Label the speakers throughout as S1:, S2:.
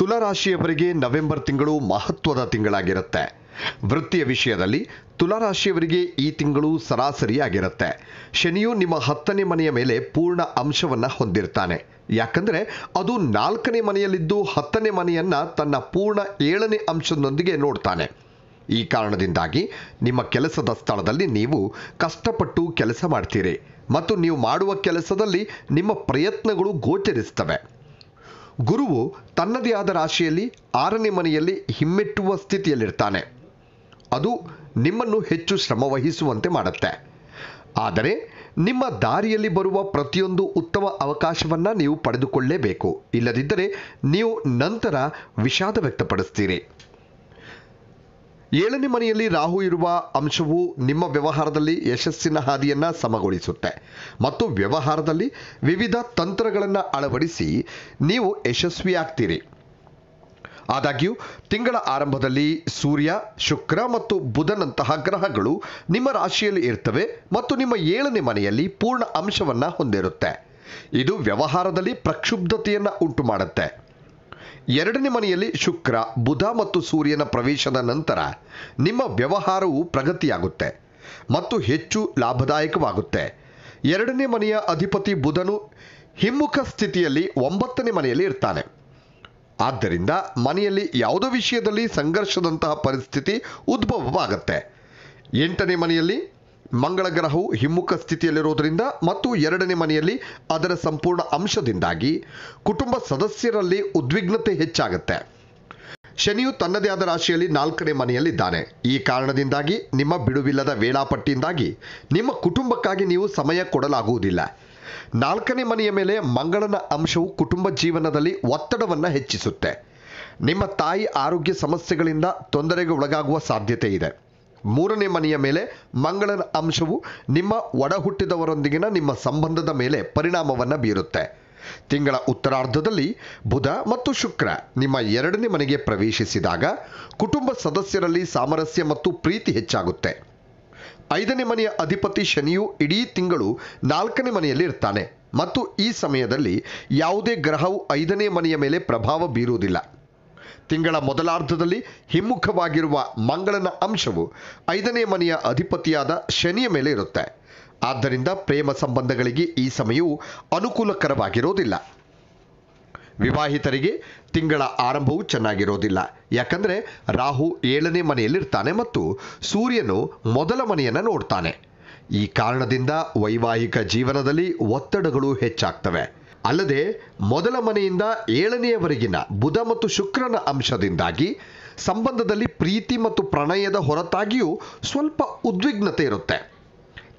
S1: ತುಲಾರಾಶಿಯವರಿಗೆ November ತಿಂಗಳು ಮಹತ್ವದ ತಿಂಗಳಾಗಿರುತ್ತೆ ವೃತ್ತಿಯ ವಿಷಯದಲ್ಲಿ ತುಲಾರಾಶಿಯವರಿಗೆ ಈ ತಿಂಗಳು ಸರಾಸರಿಯಾಗಿರುತ್ತೆ ಶನಿಯು ನಿಮ್ಮ ಹತ್ತನೇ ಮನೆಯ ಮೇಲೆ ಪೂರ್ಣ ಅಂಶವನ್ನು ಹೊಂದಿರ್ತಾನೆ ಯಾಕಂದರೆ ಅದು ನಾಲ್ಕನೇ ಮನೆಯಲ್ಲಿದ್ದು ಹತ್ತನೇ ಮನೆಯನ್ನು ತನ್ನ ಪೂರ್ಣ ಏಳನೇ ಅಂಶದೊಂದಿಗೆ ನೋಡ್ತಾನೆ ಈ ಕಾರಣದಿಂದಾಗಿ ನಿಮ್ಮ ಕೆಲಸದ ಸ್ಥಳದಲ್ಲಿ ನೀವು ಕಷ್ಟಪಟ್ಟು ಕೆಲಸ ಮಾಡ್ತೀರಿ ಮತ್ತು ನೀವು ಮಾಡುವ ಕೆಲಸದಲ್ಲಿ ನಿಮ್ಮ ಪ್ರಯತ್ನಗಳು ಗೋಚರಿಸ್ತವೆ ಗುರುವು ತನ್ನದೇ ಆದ ರಾಶಿಯಲ್ಲಿ ಆರನೇ ಮನೆಯಲ್ಲಿ ಹಿಮ್ಮೆಟ್ಟುವ ಸ್ಥಿತಿಯಲ್ಲಿರ್ತಾನೆ ಅದು ನಿಮ್ಮನ್ನು ಹೆಚ್ಚು ಶ್ರಮವಹಿಸುವಂತೆ ಮಾಡುತ್ತೆ ಆದರೆ ನಿಮ್ಮ ದಾರಿಯಲ್ಲಿ ಬರುವ ಪ್ರತಿಯೊಂದು ಉತ್ತಮ ಅವಕಾಶವನ್ನು ನೀವು ಪಡೆದುಕೊಳ್ಳೇಬೇಕು ಇಲ್ಲದಿದ್ದರೆ ನೀವು ನಂತರ ವಿಷಾದ ವ್ಯಕ್ತಪಡಿಸ್ತೀರಿ ಏಳನೇ ಮನೆಯಲ್ಲಿ ರಾಹು ಇರುವ ಅಂಶವು ನಿಮ್ಮ ವ್ಯವಹಾರದಲ್ಲಿ ಯಶಸ್ಸಿನ ಹಾದಿಯನ್ನು ಸಮಗೊಳಿಸುತ್ತೆ ಮತ್ತು ವ್ಯವಹಾರದಲ್ಲಿ ವಿವಿಧ ತಂತ್ರಗಳನ್ನು ಅಳವಡಿಸಿ ನೀವು ಯಶಸ್ವಿಯಾಗ್ತೀರಿ ಆದಾಗ್ಯೂ ತಿಂಗಳ ಆರಂಭದಲ್ಲಿ ಸೂರ್ಯ ಶುಕ್ರ ಮತ್ತು ಬುಧನಂತಹ ಗ್ರಹಗಳು ನಿಮ್ಮ ರಾಶಿಯಲ್ಲಿ ಇರ್ತವೆ ಮತ್ತು ನಿಮ್ಮ ಏಳನೇ ಮನೆಯಲ್ಲಿ ಪೂರ್ಣ ಅಂಶವನ್ನು ಹೊಂದಿರುತ್ತೆ ಇದು ವ್ಯವಹಾರದಲ್ಲಿ ಪ್ರಕ್ಷುಬ್ಧತೆಯನ್ನು ಉಂಟು ಮಾಡುತ್ತೆ ಎರಡನೇ ಮನೆಯಲ್ಲಿ ಶುಕ್ರ ಬುಧ ಮತ್ತು ಸೂರ್ಯನ ಪ್ರವೇಶದ ನಂತರ ನಿಮ್ಮ ವ್ಯವಹಾರವು ಪ್ರಗತಿಯಾಗುತ್ತೆ ಮತ್ತು ಹೆಚ್ಚು ಲಾಭದಾಯಕವಾಗುತ್ತೆ ಎರಡನೇ ಮನೆಯ ಅಧಿಪತಿ ಬುಧನು ಹಿಮ್ಮುಖ ಸ್ಥಿತಿಯಲ್ಲಿ ಒಂಬತ್ತನೇ ಮನೆಯಲ್ಲಿ ಇರ್ತಾನೆ ಆದ್ದರಿಂದ ಮನೆಯಲ್ಲಿ ಯಾವುದೋ ವಿಷಯದಲ್ಲಿ ಸಂಘರ್ಷದಂತಹ ಪರಿಸ್ಥಿತಿ ಉದ್ಭವವಾಗುತ್ತೆ ಎಂಟನೇ ಮನೆಯಲ್ಲಿ ಮಂಗಳ ಗ್ರಹವು ಹಿಮ್ಮುಖ ಸ್ಥಿತಿಯಲ್ಲಿರುವುದರಿಂದ ಮತ್ತು ಎರಡನೇ ಮನೆಯಲ್ಲಿ ಅದರ ಸಂಪೂರ್ಣ ಅಂಶದಿಂದಾಗಿ ಕುಟುಂಬ ಸದಸ್ಯರಲ್ಲಿ ಉದ್ವಿಗ್ನತೆ ಹೆಚ್ಚಾಗುತ್ತೆ ಶನಿಯು ತನ್ನದೇ ಆದ ರಾಶಿಯಲ್ಲಿ ನಾಲ್ಕನೇ ಮನೆಯಲ್ಲಿದ್ದಾನೆ ಈ ಕಾರಣದಿಂದಾಗಿ ನಿಮ್ಮ ಬಿಡುವಿಲ್ಲದ ವೇಳಾಪಟ್ಟಿಯಿಂದಾಗಿ ನಿಮ್ಮ ಕುಟುಂಬಕ್ಕಾಗಿ ನೀವು ಸಮಯ ಕೊಡಲಾಗುವುದಿಲ್ಲ ನಾಲ್ಕನೇ ಮನೆಯ ಮೇಲೆ ಮಂಗಳನ ಅಂಶವು ಕುಟುಂಬ ಜೀವನದಲ್ಲಿ ಒತ್ತಡವನ್ನು ಹೆಚ್ಚಿಸುತ್ತೆ ನಿಮ್ಮ ತಾಯಿ ಆರೋಗ್ಯ ಸಮಸ್ಯೆಗಳಿಂದ ತೊಂದರೆಗೆ ಒಳಗಾಗುವ ಸಾಧ್ಯತೆ ಇದೆ ಮೂರನೇ ಮನೆಯ ಮೇಲೆ ಮಂಗಳನ ಅಂಶವು ನಿಮ್ಮ ಒಡಹುಟ್ಟಿದವರೊಂದಿಗಿನ ನಿಮ್ಮ ಸಂಬಂಧದ ಮೇಲೆ ಪರಿಣಾಮವನ್ನು ಬೀರುತ್ತೆ ತಿಂಗಳ ಉತ್ತರಾರ್ಧದಲ್ಲಿ ಬುಧ ಮತ್ತು ಶುಕ್ರ ನಿಮ್ಮ ಎರಡನೇ ಮನೆಗೆ ಪ್ರವೇಶಿಸಿದಾಗ ಕುಟುಂಬ ಸದಸ್ಯರಲ್ಲಿ ಸಾಮರಸ್ಯ ಮತ್ತು ಪ್ರೀತಿ ಹೆಚ್ಚಾಗುತ್ತೆ ಐದನೇ ಮನೆಯ ಅಧಿಪತಿ ಶನಿಯು ಇಡೀ ತಿಂಗಳು ನಾಲ್ಕನೇ ಮನೆಯಲ್ಲಿ ಇರ್ತಾನೆ ಮತ್ತು ಈ ಸಮಯದಲ್ಲಿ ಯಾವುದೇ ಗ್ರಹವು ಐದನೇ ಮನೆಯ ಮೇಲೆ ಪ್ರಭಾವ ಬೀರುವುದಿಲ್ಲ ತಿಂಗಳ ಮೊದಲಾರ್ಧದಲ್ಲಿ ಹಿಮ್ಮುಖವಾಗಿರುವ ಮಂಗಳನ ಅಂಶವು ಐದನೇ ಮನೆಯ ಅಧಿಪತಿಯಾದ ಶನಿಯ ಮೇಲೆ ಇರುತ್ತೆ ಆದ್ದರಿಂದ ಪ್ರೇಮ ಸಂಬಂಧಗಳಿಗೆ ಈ ಸಮಯವು ಅನುಕೂಲಕರವಾಗಿರೋದಿಲ್ಲ ವಿವಾಹಿತರಿಗೆ ತಿಂಗಳ ಆರಂಭವು ಚೆನ್ನಾಗಿರೋದಿಲ್ಲ ಯಾಕಂದರೆ ರಾಹು ಏಳನೇ ಮನೆಯಲ್ಲಿರ್ತಾನೆ ಮತ್ತು ಸೂರ್ಯನು ಮೊದಲ ಮನೆಯನ್ನು ನೋಡ್ತಾನೆ ಈ ಕಾರಣದಿಂದ ವೈವಾಹಿಕ ಜೀವನದಲ್ಲಿ ಒತ್ತಡಗಳು ಹೆಚ್ಚಾಗ್ತವೆ ಅಲ್ಲದೆ ಮೊದಲ ಮನೆಯಿಂದ ಏಳನೆಯವರೆಗಿನ ಬುಧ ಮತ್ತು ಶುಕ್ರನ ಅಂಶದಿಂದಾಗಿ ಸಂಬಂಧದಲ್ಲಿ ಪ್ರೀತಿ ಮತ್ತು ಪ್ರಣಯದ ಹೊರತಾಗಿಯೂ ಸ್ವಲ್ಪ ಉದ್ವಿಗ್ನತೆ ಇರುತ್ತೆ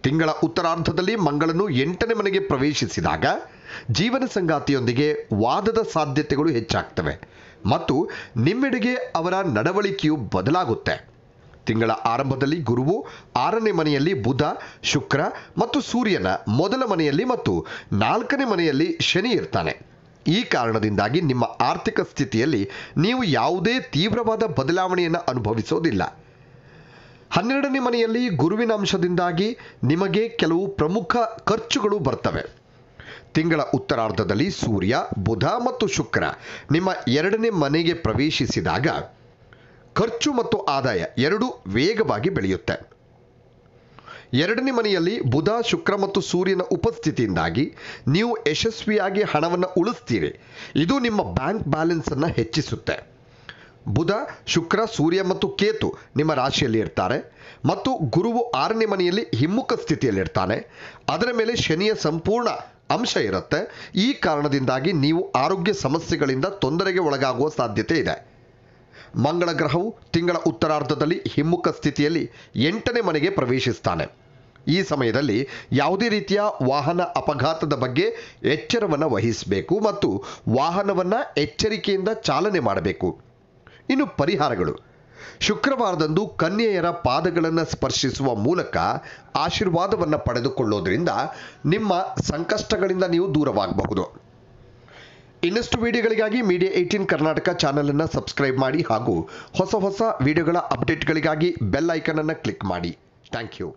S1: ತಿಂಗಳ ಉತ್ತರಾರ್ಧದಲ್ಲಿ ಮಂಗಳನು ಎಂಟನೇ ಮನೆಗೆ ಪ್ರವೇಶಿಸಿದಾಗ ಜೀವನ ಸಂಗಾತಿಯೊಂದಿಗೆ ವಾದದ ಸಾಧ್ಯತೆಗಳು ಹೆಚ್ಚಾಗ್ತವೆ ಮತ್ತು ನಿಮ್ಮೆಡೆಗೆ ಅವರ ನಡವಳಿಕೆಯು ಬದಲಾಗುತ್ತೆ ತಿಂಗಳ ಆರಂಭದಲ್ಲಿ ಗುರುವು ಆರನೇ ಮನೆಯಲ್ಲಿ ಬುಧ ಶುಕ್ರ ಮತ್ತು ಸೂರ್ಯನ ಮೊದಲ ಮನೆಯಲ್ಲಿ ಮತ್ತು ನಾಲ್ಕನೇ ಮನೆಯಲ್ಲಿ ಶನಿ ಇರ್ತಾನೆ ಈ ಕಾರಣದಿಂದಾಗಿ ನಿಮ್ಮ ಆರ್ಥಿಕ ಸ್ಥಿತಿಯಲ್ಲಿ ನೀವು ಯಾವುದೇ ತೀವ್ರವಾದ ಬದಲಾವಣೆಯನ್ನು ಅನುಭವಿಸೋದಿಲ್ಲ ಹನ್ನೆರಡನೇ ಮನೆಯಲ್ಲಿ ಗುರುವಿನ ಅಂಶದಿಂದಾಗಿ ನಿಮಗೆ ಕೆಲವು ಪ್ರಮುಖ ಖರ್ಚುಗಳು ಬರ್ತವೆ ತಿಂಗಳ ಉತ್ತರಾರ್ಧದಲ್ಲಿ ಸೂರ್ಯ ಬುಧ ಮತ್ತು ಶುಕ್ರ ನಿಮ್ಮ ಎರಡನೇ ಮನೆಗೆ ಪ್ರವೇಶಿಸಿದಾಗ ಖರ್ಚು ಮತ್ತು ಆದಾಯ ಎರಡೂ ವೇಗವಾಗಿ ಬೆಳೆಯುತ್ತೆ ಎರಡನೇ ಮನೆಯಲ್ಲಿ ಬುಧ ಶುಕ್ರ ಮತ್ತು ಸೂರ್ಯನ ಉಪಸ್ಥಿತಿಯಿಂದಾಗಿ ನೀವು ಯಶಸ್ವಿಯಾಗಿ ಹಣವನ್ನು ಉಳಿಸ್ತೀರಿ ಇದು ನಿಮ್ಮ ಬ್ಯಾಂಕ್ ಬ್ಯಾಲೆನ್ಸನ್ನು ಹೆಚ್ಚಿಸುತ್ತೆ ಬುಧ ಶುಕ್ರ ಸೂರ್ಯ ಮತ್ತು ಕೇತು ನಿಮ್ಮ ರಾಶಿಯಲ್ಲಿ ಇರ್ತಾರೆ ಮತ್ತು ಗುರುವು ಆರನೇ ಮನೆಯಲ್ಲಿ ಹಿಮ್ಮುಖ ಸ್ಥಿತಿಯಲ್ಲಿರ್ತಾನೆ ಅದರ ಮೇಲೆ ಶನಿಯ ಸಂಪೂರ್ಣ ಅಂಶ ಇರುತ್ತೆ ಈ ಕಾರಣದಿಂದಾಗಿ ನೀವು ಆರೋಗ್ಯ ಸಮಸ್ಯೆಗಳಿಂದ ತೊಂದರೆಗೆ ಒಳಗಾಗುವ ಸಾಧ್ಯತೆ ಇದೆ ಮಂಗಳ ಗ್ರಹವು ತಿಂಗಳ ಉತ್ತರಾರ್ಧದಲ್ಲಿ ಹಿಮ್ಮುಖ ಸ್ಥಿತಿಯಲ್ಲಿ ಎಂಟನೇ ಮನೆಗೆ ಪ್ರವೇಶಿಸ್ತಾನೆ ಈ ಸಮಯದಲ್ಲಿ ಯಾವುದೇ ರೀತಿಯ ವಾಹನ ಅಪಘಾತದ ಬಗ್ಗೆ ಎಚ್ಚರವನ್ನು ವಹಿಸಬೇಕು ಮತ್ತು ವಾಹನವನ್ನು ಎಚ್ಚರಿಕೆಯಿಂದ ಚಾಲನೆ ಮಾಡಬೇಕು ಇನ್ನು ಪರಿಹಾರಗಳು ಶುಕ್ರವಾರದಂದು ಕನ್ಯೆಯರ ಪಾದಗಳನ್ನು ಸ್ಪರ್ಶಿಸುವ ಮೂಲಕ ಆಶೀರ್ವಾದವನ್ನು ಪಡೆದುಕೊಳ್ಳೋದ್ರಿಂದ ನಿಮ್ಮ ಸಂಕಷ್ಟಗಳಿಂದ ನೀವು ದೂರವಾಗಬಹುದು ಇನ್ನಷ್ಟು ವಿಡಿಯೋಗಳಿಗಾಗಿ ಮೀಡಿಯಾ ಏಯ್ಟೀನ್ ಕರ್ನಾಟಕ ಚಾನಲನ್ನು ಸಬ್ಸ್ಕ್ರೈಬ್ ಮಾಡಿ ಹಾಗೂ ಹೊಸ ಹೊಸ ವಿಡಿಯೋಗಳ ಅಪ್ಡೇಟ್ಗಳಿಗಾಗಿ ಬೆಲ್ ಐಕನನ್ನು ಕ್ಲಿಕ್ ಮಾಡಿ ಥ್ಯಾಂಕ್ ಯು